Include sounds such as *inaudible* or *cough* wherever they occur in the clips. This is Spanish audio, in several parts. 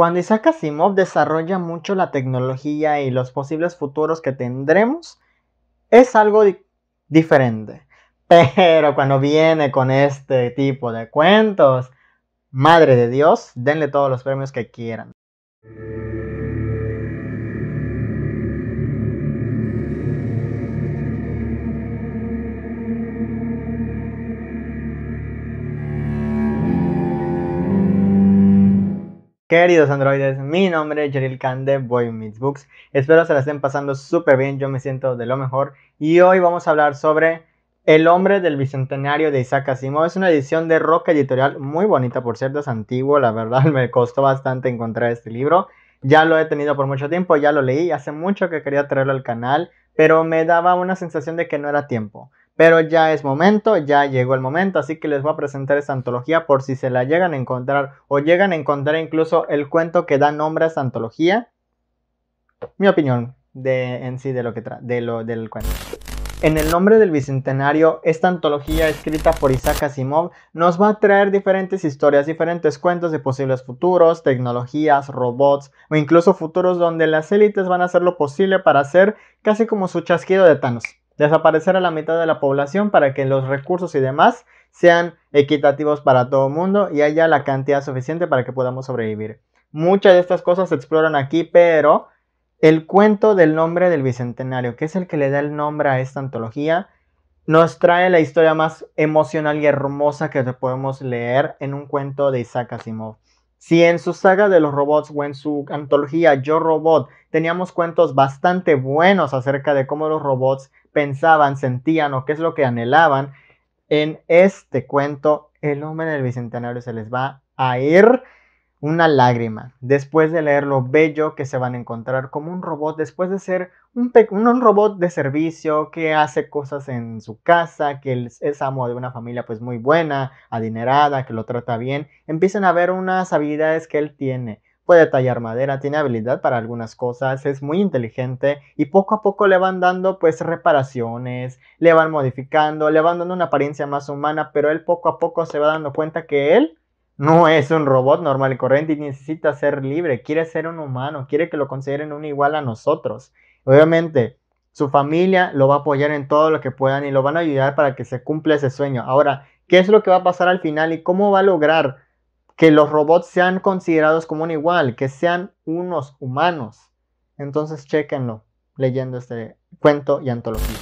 Cuando Isaac Asimov desarrolla mucho la tecnología y los posibles futuros que tendremos, es algo diferente. Pero cuando viene con este tipo de cuentos, madre de Dios, denle todos los premios que quieran. Queridos androides, mi nombre es Jeril Khan de Boy Meets Books. Espero se la estén pasando súper bien, yo me siento de lo mejor. Y hoy vamos a hablar sobre El hombre del bicentenario de Isaac Asimov. Es una edición de Rock Editorial, muy bonita por cierto, es antiguo, la verdad *laughs* me costó bastante encontrar este libro. Ya lo he tenido por mucho tiempo, ya lo leí, hace mucho que quería traerlo al canal, pero me daba una sensación de que no era tiempo. Pero ya es momento, ya llegó el momento, así que les voy a presentar esta antología por si se la llegan a encontrar o llegan a encontrar incluso el cuento que da nombre a esta antología. Mi opinión de, en sí de lo que de lo, del cuento. En el nombre del Bicentenario, esta antología escrita por Isaac Asimov nos va a traer diferentes historias, diferentes cuentos de posibles futuros, tecnologías, robots o incluso futuros donde las élites van a hacer lo posible para hacer casi como su chasquido de Thanos desaparecer a la mitad de la población para que los recursos y demás sean equitativos para todo el mundo y haya la cantidad suficiente para que podamos sobrevivir. Muchas de estas cosas se exploran aquí, pero el cuento del nombre del Bicentenario, que es el que le da el nombre a esta antología, nos trae la historia más emocional y hermosa que podemos leer en un cuento de Isaac Asimov. Si en su saga de los robots o en su antología Yo Robot teníamos cuentos bastante buenos acerca de cómo los robots pensaban, sentían o qué es lo que anhelaban, en este cuento, el hombre del Bicentenario se les va a ir una lágrima después de leer lo bello que se van a encontrar como un robot, después de ser un, un robot de servicio que hace cosas en su casa, que es amo de una familia pues muy buena, adinerada, que lo trata bien, empiezan a ver unas habilidades que él tiene, puede tallar madera, tiene habilidad para algunas cosas, es muy inteligente y poco a poco le van dando pues reparaciones, le van modificando, le van dando una apariencia más humana, pero él poco a poco se va dando cuenta que él no es un robot normal y corriente y necesita ser libre, quiere ser un humano, quiere que lo consideren un igual a nosotros. Obviamente, su familia lo va a apoyar en todo lo que puedan y lo van a ayudar para que se cumpla ese sueño. Ahora, ¿qué es lo que va a pasar al final y cómo va a lograr que los robots sean considerados como un igual, que sean unos humanos. Entonces, chéquenlo leyendo este cuento y antología.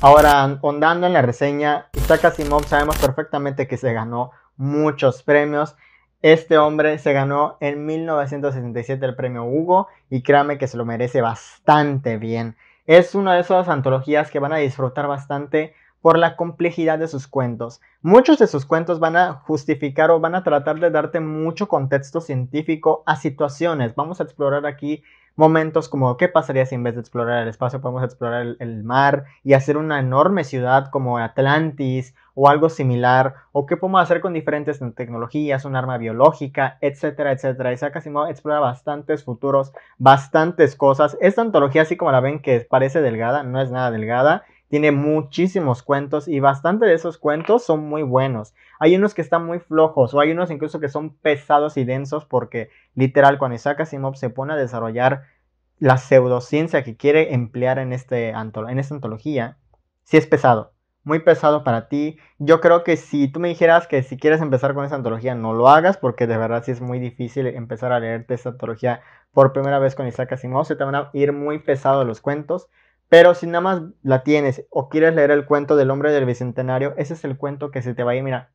Ahora, ondando en la reseña, Isaac Asimov sabemos perfectamente que se ganó muchos premios. Este hombre se ganó en 1967 el premio Hugo y créame que se lo merece bastante bien. Es una de esas antologías que van a disfrutar bastante por la complejidad de sus cuentos. Muchos de sus cuentos van a justificar o van a tratar de darte mucho contexto científico a situaciones. Vamos a explorar aquí momentos como qué pasaría si en vez de explorar el espacio podemos explorar el, mar y hacer una enorme ciudad como Atlantis o algo similar, o qué podemos hacer con diferentes tecnologías, un arma biológica, etcétera, etcétera. Isaac Asimov explora bastantes futuros, bastantes cosas. Esta antología, así como la ven que parece delgada, no es nada delgada tiene muchísimos cuentos y bastante de esos cuentos son muy buenos. Hay unos que están muy flojos o hay unos incluso que son pesados y densos porque literal cuando Isaac Asimov se pone a desarrollar la pseudociencia que quiere emplear en, este en esta antología, sí es pesado, muy pesado para ti. Yo creo que si tú me dijeras que si quieres empezar con esta antología, no lo hagas, porque de verdad sí es muy difícil empezar a leerte esta antología por primera vez con Isaac Asimov. Se te van a ir muy pesados los cuentos. Pero si nada más la tienes o quieres leer el cuento del hombre del bicentenario, ese es el cuento que se te va a ir, mira,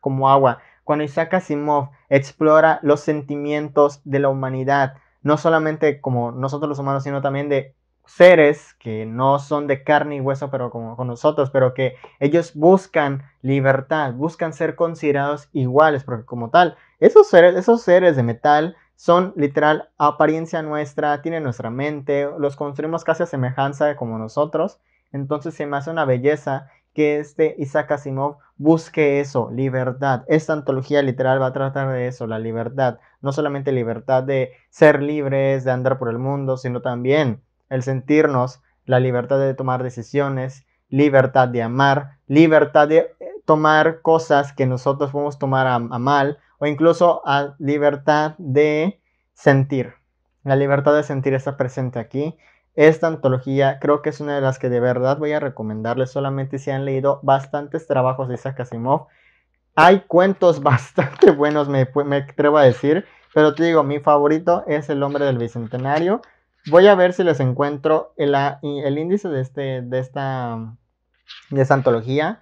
como agua. Cuando Isaac Asimov explora los sentimientos de la humanidad, no solamente como nosotros los humanos, sino también de seres que no son de carne y hueso, pero como con nosotros, pero que ellos buscan libertad, buscan ser considerados iguales, porque como tal, esos seres, esos seres de metal son literal apariencia nuestra, tiene nuestra mente, los construimos casi a semejanza como nosotros. Entonces se me hace una belleza que este Isaac Asimov busque eso, libertad. Esta antología literal va a tratar de eso, la libertad. No solamente libertad de ser libres, de andar por el mundo, sino también el sentirnos, la libertad de tomar decisiones, libertad de amar, libertad de tomar cosas que nosotros podemos tomar a, mal o incluso a libertad de sentir. La libertad de sentir está presente aquí. Esta antología creo que es una de las que de verdad voy a recomendarles solamente si han leído bastantes trabajos de Isaac Asimov. Hay cuentos *laughs* bastante buenos, me, atrevo a decir, pero te digo, mi favorito es El hombre del Bicentenario. Voy a ver si les encuentro el, el índice de, este, de, esta, de esta antología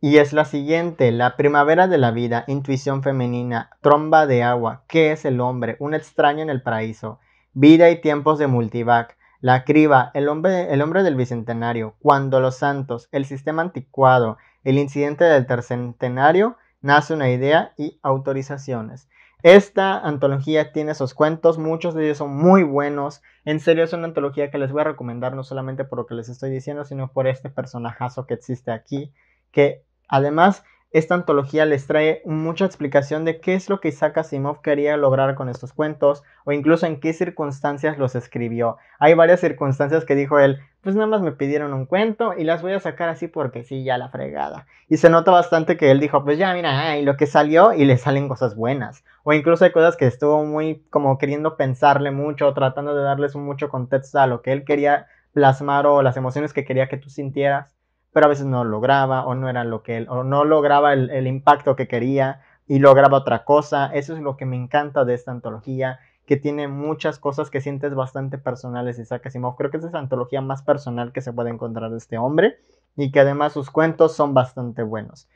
y es la siguiente, la primavera de la vida, intuición femenina, tromba de agua, ¿qué es el hombre? Un extraño en el paraíso, vida y tiempos de multivac, la criba, el hombre, el hombre del bicentenario, cuando los santos, el sistema anticuado, el incidente del tercentenario, nace una idea y autorizaciones. Esta antología tiene esos cuentos, muchos de ellos son muy buenos. En serio, es una antología que les voy a recomendar no solamente por lo que les estoy diciendo, sino por este personajazo que existe aquí, que además esta antología les trae mucha explicación de qué es lo que Isaac Asimov quería lograr con estos cuentos o incluso en qué circunstancias los escribió. Hay varias circunstancias que dijo él, pues nada más me pidieron un cuento y las voy a sacar así porque sí, ya la fregada. Y se nota bastante que él dijo, pues ya mira, y lo que salió y le salen cosas buenas. O incluso hay cosas que estuvo muy como queriendo pensarle mucho, tratando de darles mucho contexto a lo que él quería plasmar o las emociones que quería que tú sintieras pero a veces no lograba o no era lo que él, o no lograba el, impacto que quería y lograba otra cosa. Eso es lo que me encanta de esta antología, que tiene muchas cosas que sientes bastante personales, Isaac Asimov. Creo que es la antología más personal que se puede encontrar de este hombre y que además sus cuentos son bastante buenos.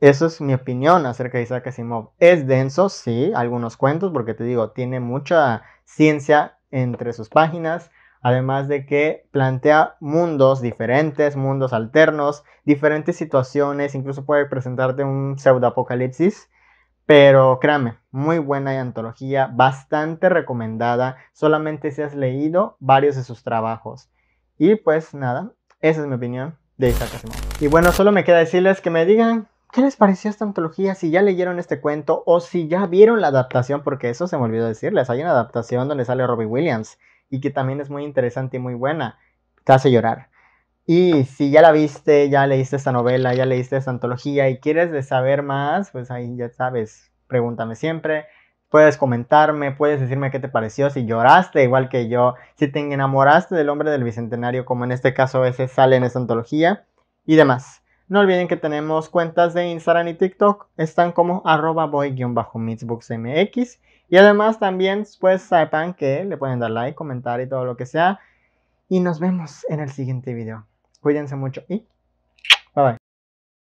Eso es mi opinión acerca de Isaac Asimov. Es denso, sí, algunos cuentos, porque te digo, tiene mucha ciencia entre sus páginas, Además de que plantea mundos diferentes, mundos alternos, diferentes situaciones, incluso puede presentarte un pseudo apocalipsis Pero créame, muy buena antología, bastante recomendada, solamente si has leído varios de sus trabajos. Y pues nada, esa es mi opinión de Isaac Asimov. Y bueno, solo me queda decirles que me digan ¿Qué les pareció esta antología? Si ya leyeron este cuento o si ya vieron la adaptación, porque eso se me olvidó decirles, hay una adaptación donde sale Robbie Williams y que también es muy interesante y muy buena. Te hace llorar. Y si ya la viste, ya leíste esta novela, ya leíste esta antología y quieres saber más, pues ahí ya sabes, pregúntame siempre. Puedes comentarme, puedes decirme qué te pareció, si lloraste igual que yo, si te enamoraste del hombre del bicentenario, como en este caso ese sale en esta antología, y demás. No olviden que tenemos cuentas de Instagram y TikTok, están como arroba boy y además también pues sepan que le pueden dar like, comentar y todo lo que sea. Y nos vemos en el siguiente video. Cuídense mucho y